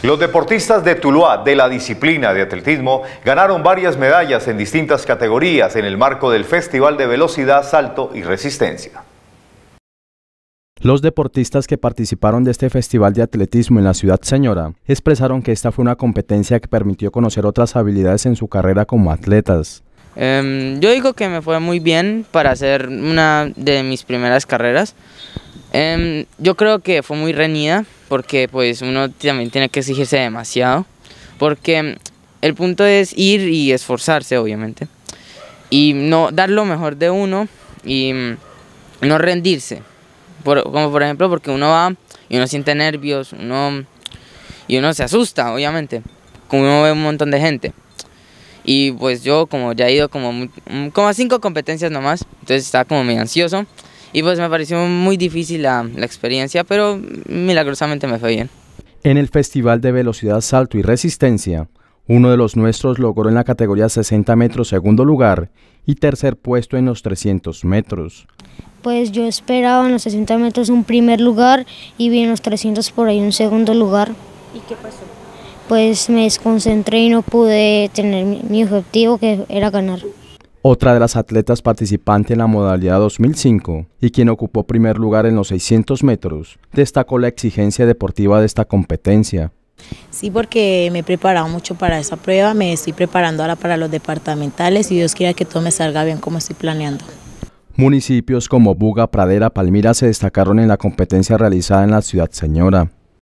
Los deportistas de Tuluá de la disciplina de atletismo ganaron varias medallas en distintas categorías en el marco del Festival de Velocidad, Salto y Resistencia. Los deportistas que participaron de este festival de atletismo en la ciudad señora expresaron que esta fue una competencia que permitió conocer otras habilidades en su carrera como atletas. Em, yo digo que me fue muy bien para hacer una de mis primeras carreras. Em, yo creo que fue muy reñida porque pues uno también tiene que exigirse demasiado porque em, el punto es ir y esforzarse obviamente y no dar lo mejor de uno y em, no rendirse como por ejemplo porque uno va y uno siente nervios uno y uno se asusta obviamente como uno ve un montón de gente y pues yo como ya he ido como, como a cinco competencias nomás entonces estaba como medio ansioso y pues me pareció muy difícil la, experiencia, pero milagrosamente me fue bien. En el Festival de Velocidad, Salto y Resistencia, uno de los nuestros logró en la categoría 60 metros segundo lugar y tercer puesto en los 300 metros. Pues yo esperaba en los 60 metros un primer lugar y vi en los 300 por ahí un segundo lugar. ¿Y qué pasó? Pues me desconcentré y no pude tener mi objetivo que era ganar otra de las atletas participantes en la modalidad 2005 y quien ocupó primer lugar en los 600 metros, destacó la exigencia deportiva de esta competencia. Sí, porque me he preparado mucho para esa prueba, me estoy preparando ahora para los departamentales y Dios quiera que todo me salga bien como estoy planeando. Municipios como Buga, Pradera, Palmira se destacaron en la competencia realizada en la ciudad señora.